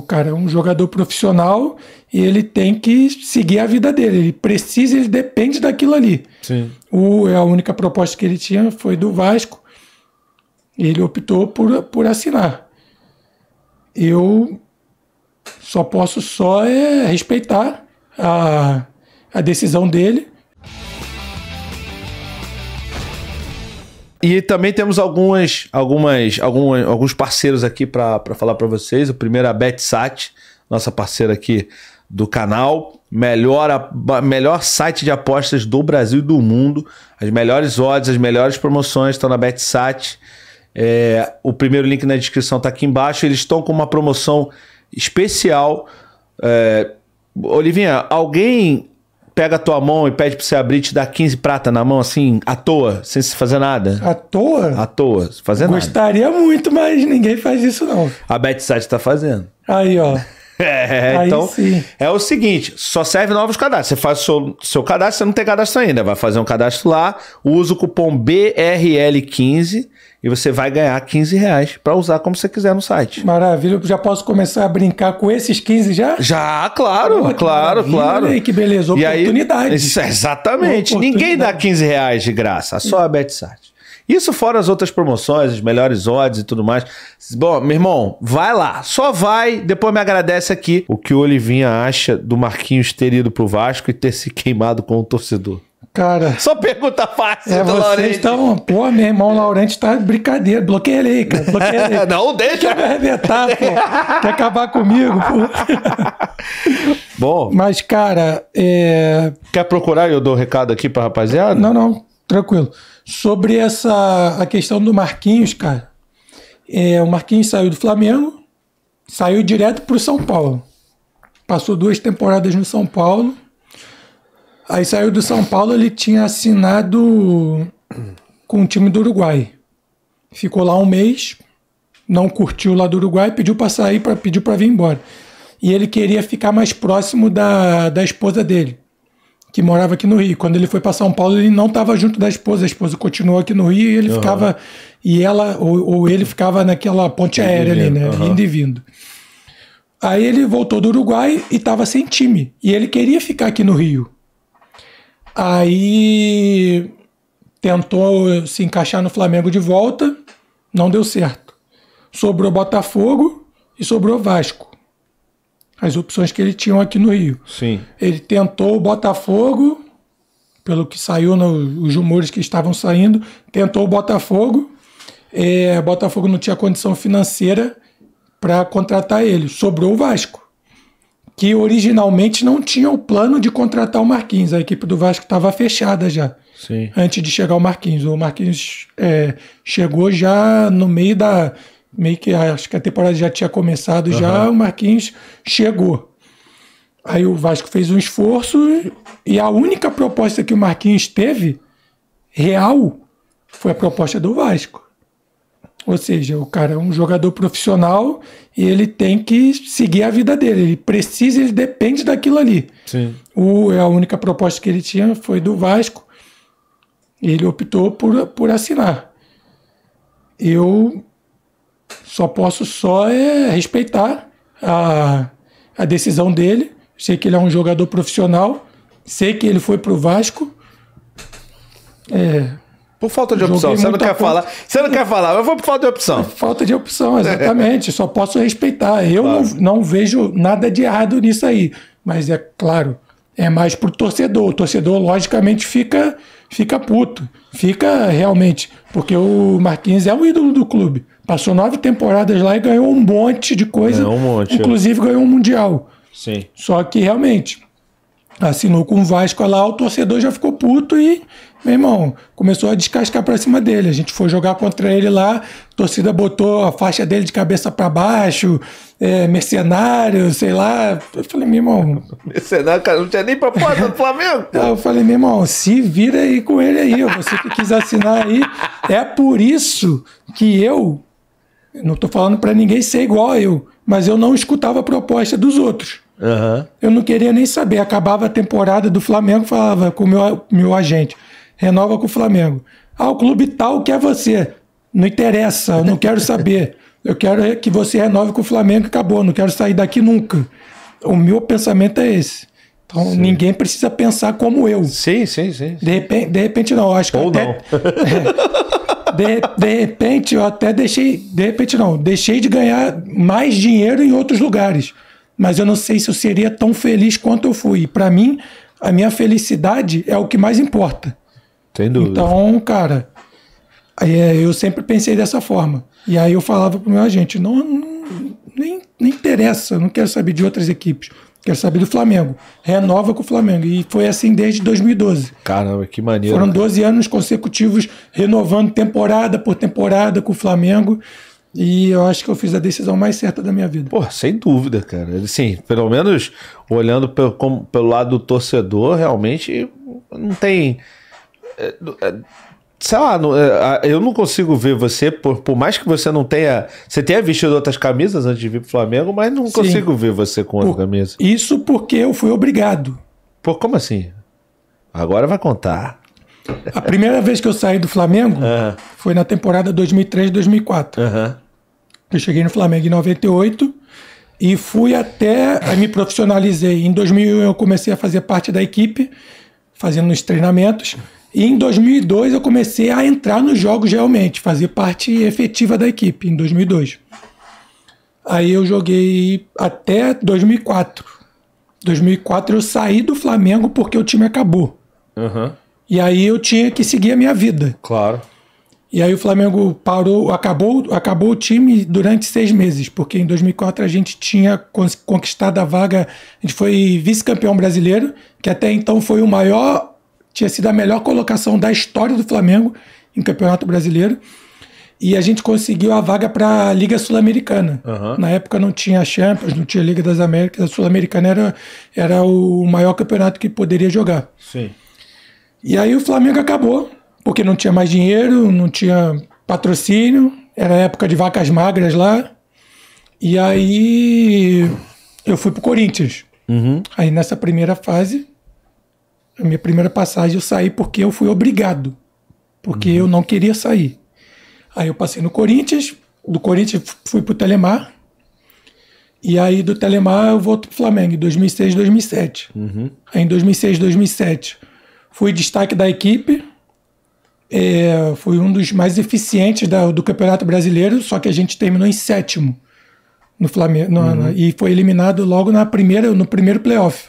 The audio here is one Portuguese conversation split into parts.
O cara é um jogador profissional e ele tem que seguir a vida dele. Ele precisa, ele depende daquilo ali. Sim. O, é a única proposta que ele tinha foi do Vasco. Ele optou por, por assinar. Eu só posso só é respeitar a, a decisão dele. E também temos algumas, algumas, algumas alguns parceiros aqui para falar para vocês. O primeiro é a BetSat, nossa parceira aqui do canal. Melhor, melhor site de apostas do Brasil e do mundo. As melhores odds, as melhores promoções estão na BetSat. É, o primeiro link na descrição está aqui embaixo. Eles estão com uma promoção especial. É, Olivinha, alguém pega a tua mão e pede pra você abrir, te dá 15 prata na mão, assim, à toa, sem se fazer nada? À toa? À toa, sem fazer Gostaria nada. Gostaria muito, mas ninguém faz isso, não. A BetSite tá fazendo. Aí, ó. É, Aí então sim. é o seguinte, só serve novos cadastros. Você faz o seu, seu cadastro, você não tem cadastro ainda, vai fazer um cadastro lá, usa o cupom BRL15 e você vai ganhar 15 reais para usar como você quiser no site. Maravilha, eu já posso começar a brincar com esses 15 já? Já, claro, claro, claro. Olha aí que beleza, e oportunidade. Aí, isso, exatamente, oportunidade. ninguém dá 15 reais de graça, só a BetSat. Isso fora as outras promoções, os melhores odds e tudo mais. Bom, meu irmão, vai lá. Só vai, depois me agradece aqui o que o Olivinha acha do Marquinhos ter ido pro Vasco e ter se queimado com o torcedor. Cara. Só pergunta fácil, é, do vocês Laurente. Estão, pô, meu irmão Laurente tá brincadeira. Bloqueia ele aí, cara. Bloqueia ele. Não, deixa. Quer me arrebentar, pô. Quer acabar comigo, pô. Bom. Mas, cara. É... Quer procurar? Eu dou recado aqui pra rapaziada? Não, não. Tranquilo. Sobre essa. A questão do Marquinhos, cara. É, o Marquinhos saiu do Flamengo, saiu direto pro São Paulo. Passou duas temporadas no São Paulo Aí saiu do São Paulo, ele tinha assinado com o time do Uruguai. Ficou lá um mês, não curtiu lá do Uruguai, pediu para sair, pra, pediu para vir embora. E ele queria ficar mais próximo da, da esposa dele, que morava aqui no Rio. Quando ele foi para São Paulo, ele não estava junto da esposa, a esposa continuou aqui no Rio e ele uhum. ficava e ela ou, ou, ele ficava naquela ponte aérea ali, né, uhum. indo e vindo. Aí ele voltou do Uruguai e estava sem time. E ele queria ficar aqui no Rio Aí tentou se encaixar no Flamengo de volta, não deu certo. Sobrou Botafogo e sobrou Vasco. As opções que ele tinha aqui no Rio. Sim. Ele tentou o Botafogo, pelo que saiu nos rumores que estavam saindo, tentou o Botafogo. É, Botafogo não tinha condição financeira para contratar ele. Sobrou o Vasco que originalmente não tinha o plano de contratar o Marquinhos. A equipe do Vasco estava fechada já. Sim. Antes de chegar o Marquinhos. O Marquinhos é, chegou já no meio da. Meio que acho que a temporada já tinha começado, uhum. já o Marquinhos chegou. Aí o Vasco fez um esforço e a única proposta que o Marquinhos teve, real, foi a proposta do Vasco. Ou seja, o cara é um jogador profissional e ele tem que seguir a vida dele. Ele precisa, ele depende daquilo ali. Sim. O, é, a única proposta que ele tinha foi do Vasco. Ele optou por, por assinar. Eu só posso só é respeitar a, a decisão dele. Sei que ele é um jogador profissional. Sei que ele foi pro Vasco. É, por falta de opção, você não quer ponto. falar. Você não quer falar, eu vou por falta de opção. Falta de opção, exatamente. Só posso respeitar. Eu claro. não, não vejo nada de errado nisso aí. Mas é claro, é mais pro torcedor. O torcedor, logicamente, fica, fica puto. Fica realmente. Porque o Marquinhos é o ídolo do clube. Passou nove temporadas lá e ganhou um monte de coisa. Ganhou um monte. Inclusive ganhou um Mundial. Sim. Só que realmente assinou com o Vasco lá, o torcedor já ficou puto e meu irmão, começou a descascar pra cima dele. A gente foi jogar contra ele lá, a torcida botou a faixa dele de cabeça para baixo, é, mercenário, sei lá. Eu falei, meu irmão. Mercenário, cara, não tinha nem proposta do Flamengo. eu falei, meu irmão, se vira aí com ele aí, você que quis assinar aí. É por isso que eu, não tô falando para ninguém ser igual eu, mas eu não escutava a proposta dos outros. Uhum. Eu não queria nem saber. Acabava a temporada do Flamengo, falava com o meu, meu agente renova com o Flamengo. Ah, o clube tal quer você. Não interessa, eu não quero saber. Eu quero é que você renove com o Flamengo e acabou. Não quero sair daqui nunca. O meu pensamento é esse. Então sim. ninguém precisa pensar como eu. Sim, sim, sim. sim. De, repente, de repente não, acho que Ou até, não. de, de repente eu até deixei, de repente não, deixei de ganhar mais dinheiro em outros lugares, mas eu não sei se eu seria tão feliz quanto eu fui. Para mim, a minha felicidade é o que mais importa. Sem dúvida. Então, cara, é, eu sempre pensei dessa forma. E aí eu falava pro meu agente, não, não nem, nem interessa, não quero saber de outras equipes. Quero saber do Flamengo. Renova com o Flamengo. E foi assim desde 2012. Caramba, que maneiro. Foram 12 né? anos consecutivos renovando temporada por temporada com o Flamengo. E eu acho que eu fiz a decisão mais certa da minha vida. Pô, sem dúvida, cara. Sim, pelo menos olhando pelo, como, pelo lado do torcedor, realmente não tem é, é, sei lá, é, eu não consigo ver você, por, por mais que você não tenha. Você tenha vestido outras camisas antes de vir pro Flamengo, mas não Sim. consigo ver você com outra camisa. Isso porque eu fui obrigado. Pô, como assim? Agora vai contar. A primeira vez que eu saí do Flamengo uhum. foi na temporada 2003-2004. Uhum. Eu cheguei no Flamengo em 98 e fui até. Aí me profissionalizei. Em 2001 eu comecei a fazer parte da equipe, fazendo os treinamentos. E em 2002 eu comecei a entrar nos jogos realmente, fazer parte efetiva da equipe, em 2002. Aí eu joguei até 2004. 2004 eu saí do Flamengo porque o time acabou. Uhum. E aí eu tinha que seguir a minha vida. Claro. E aí o Flamengo parou, acabou, acabou o time durante seis meses, porque em 2004 a gente tinha conquistado a vaga, a gente foi vice-campeão brasileiro, que até então foi o maior tinha sido a melhor colocação da história do Flamengo em Campeonato Brasileiro. E a gente conseguiu a vaga para a Liga Sul-Americana. Uhum. Na época não tinha Champions, não tinha Liga das Américas. A Sul-Americana era, era o maior campeonato que poderia jogar. Sim. E aí o Flamengo acabou, porque não tinha mais dinheiro, não tinha patrocínio. Era época de vacas magras lá. E aí eu fui para o Corinthians. Uhum. Aí nessa primeira fase a minha primeira passagem eu saí porque eu fui obrigado. Porque uhum. eu não queria sair. Aí eu passei no Corinthians, do Corinthians fui para o Telemar. E aí do Telemar eu volto o Flamengo em 2006, 2007. Uhum. Aí em 2006, 2007 fui destaque da equipe. É, fui um dos mais eficientes da, do Campeonato Brasileiro, só que a gente terminou em sétimo no Flamengo uhum. e foi eliminado logo na primeira, no primeiro playoff.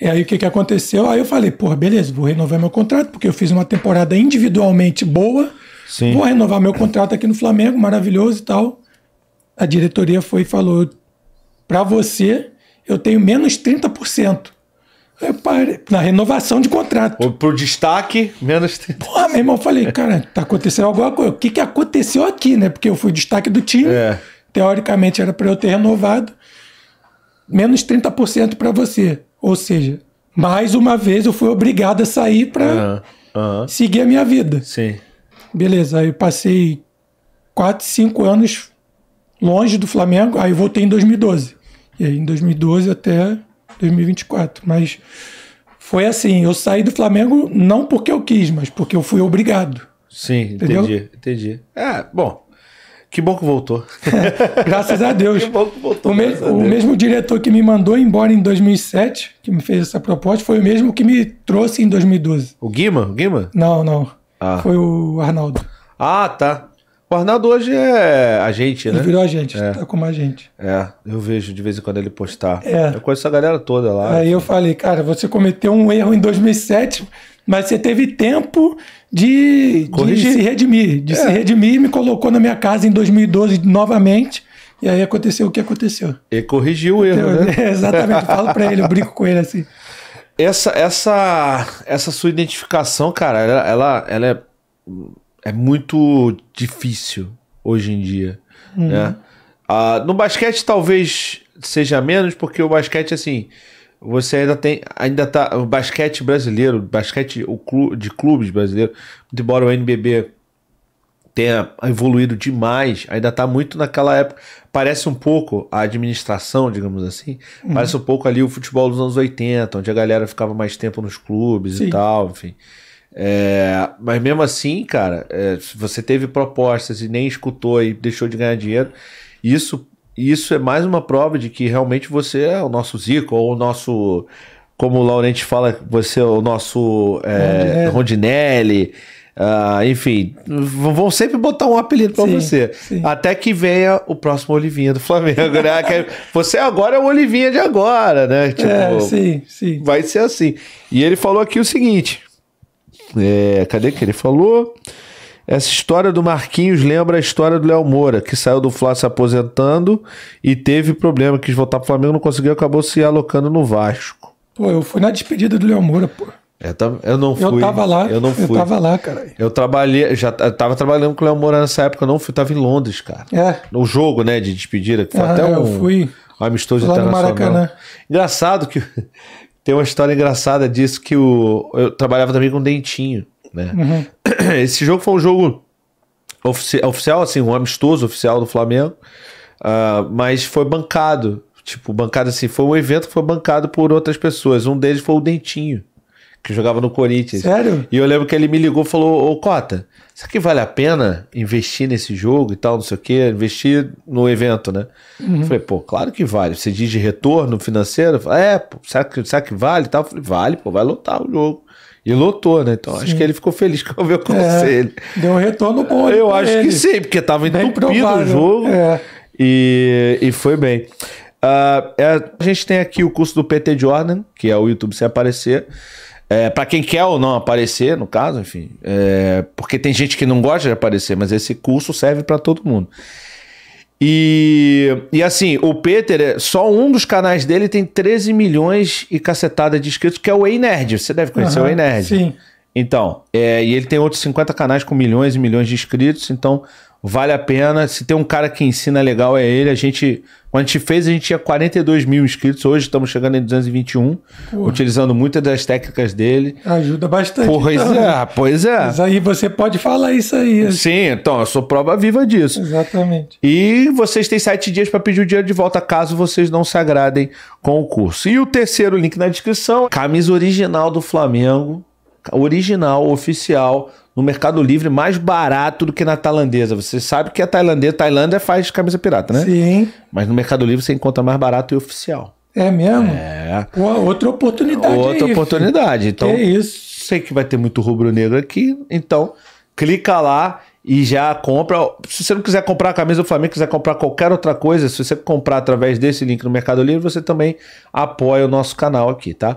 E é, aí o que, que aconteceu? Aí eu falei, porra, beleza, vou renovar meu contrato, porque eu fiz uma temporada individualmente boa. Sim. Vou renovar meu contrato aqui no Flamengo, maravilhoso e tal. A diretoria foi e falou: para você, eu tenho menos 30%. na renovação de contrato. Ou pro destaque, menos 30%. Porra, meu irmão, eu falei: cara, tá acontecendo alguma coisa. O que, que aconteceu aqui, né? Porque eu fui destaque do time. É. Teoricamente era para eu ter renovado. Menos 30% para você. Ou seja, mais uma vez eu fui obrigado a sair para uhum. uhum. seguir a minha vida. Sim. Beleza, aí eu passei 4, 5 anos longe do Flamengo, aí eu voltei em 2012. E aí em 2012 até 2024. Mas foi assim, eu saí do Flamengo não porque eu quis, mas porque eu fui obrigado. Sim, entendeu? entendi, entendi. É, bom, que bom que voltou. graças a Deus. Que bom que voltou. O, me o mesmo diretor que me mandou embora em 2007, que me fez essa proposta, foi o mesmo que me trouxe em 2012. O Guima? O Guima? Não, não. Ah. Foi o Arnaldo. Ah, tá. O Arnaldo hoje é gente, né? Ele virou a é. tá como gente. É, eu vejo de vez em quando ele postar. É. Eu conheço a galera toda lá. Aí eu assim. falei, cara, você cometeu um erro em 2007, mas você teve tempo de, de se redimir, de é. se redimir, me colocou na minha casa em 2012 novamente. E aí aconteceu o que aconteceu. E corrigiu o erro, então, né? É, exatamente, falo para ele, eu brinco com ele assim. Essa, essa, essa sua identificação, cara, ela, ela, ela é, é muito difícil hoje em dia, né? uhum. né? Ah, no basquete talvez seja menos, porque o basquete, assim, você ainda tem. Ainda tá. O basquete brasileiro, basquete o clu, de clubes brasileiro, embora o NBB tenha evoluído demais, ainda está muito naquela época. Parece um pouco a administração, digamos assim, uhum. parece um pouco ali o futebol dos anos 80, onde a galera ficava mais tempo nos clubes Sim. e tal, enfim. É, mas mesmo assim, cara, é, você teve propostas e nem escutou e deixou de ganhar dinheiro, isso e isso é mais uma prova de que realmente você é o nosso Zico, ou o nosso. Como o Laurente fala, você é o nosso é, Rondinelli. Rondinelli uh, enfim, vão sempre botar um apelido para você. Sim. Até que venha o próximo Olivinha do Flamengo, né? É, você agora é o Olivinha de agora, né? É, tipo, é, sim, sim. Vai ser assim. E ele falou aqui o seguinte: é, cadê que ele falou? Essa história do Marquinhos lembra a história do Léo Moura, que saiu do Flá se aposentando e teve problema, quis voltar pro Flamengo, não conseguiu, acabou se alocando no Vasco. Pô, eu fui na despedida do Léo Moura, pô. Eu, é, tá, eu não fui. Eu tava lá. Eu não fui. Eu tava lá, cara. Eu trabalhei, já eu tava trabalhando com o Léo Moura nessa época, eu não fui, tava em Londres, cara. É. No jogo, né, de despedida, que foi ah, até um, eu fui. um amistoso fui lá internacional. Maracanã. Engraçado que tem uma história engraçada disso que o eu trabalhava também com dentinho, né? Uhum. Esse jogo foi um jogo ofici oficial, assim, um amistoso oficial do Flamengo, uh, mas foi bancado. Tipo, bancado assim, foi um evento que foi bancado por outras pessoas. Um deles foi o Dentinho, que jogava no Corinthians. Sério? E eu lembro que ele me ligou e falou: Ô Cota, será que vale a pena investir nesse jogo e tal, não sei o quê? Investir no evento, né? Uhum. Falei, pô, claro que vale. Você diz de retorno financeiro? Falei, é, pô, será que, será que vale e tal? Falei, vale, pô, vai lotar o jogo. E lotou, né? Então sim. acho que ele ficou feliz com o meu é, conselho. É, deu um retorno bom. Eu acho ele. que sim, porque estava entupido o jogo é. e, e foi bem. Uh, a gente tem aqui o curso do PT Jordan, que é o YouTube sem aparecer. É, para quem quer ou não aparecer, no caso, enfim, é, porque tem gente que não gosta de aparecer, mas esse curso serve para todo mundo. E, e assim, o Peter, é, só um dos canais dele tem 13 milhões e cacetada de inscritos, que é o Ei Nerd. Você deve conhecer uhum, o Ei Nerd. Sim. Então, é, e ele tem outros 50 canais com milhões e milhões de inscritos, então Vale a pena. Se tem um cara que ensina legal, é ele. A gente, quando a gente fez, a gente tinha 42 mil inscritos. Hoje estamos chegando em 221, Porra. utilizando muitas das técnicas dele. Ajuda bastante. Então, pois então. é, pois é. Mas aí você pode falar isso aí. Assim. Sim, então, eu sou prova viva disso. Exatamente. E vocês têm sete dias para pedir o dinheiro de volta, caso vocês não se agradem com o curso. E o terceiro link na descrição: camisa original do Flamengo original, oficial, no Mercado Livre, mais barato do que na tailandesa. Você sabe que a tailandesa, Tailândia faz camisa pirata, né? Sim. Mas no Mercado Livre você encontra mais barato e oficial. É mesmo? É. Pô, outra oportunidade. Outra aí, oportunidade. Filho. Então, que isso. sei que vai ter muito rubro-negro aqui, então clica lá e já compra. Se você não quiser comprar a camisa do Flamengo, quiser comprar qualquer outra coisa, se você comprar através desse link no Mercado Livre, você também apoia o nosso canal aqui, tá?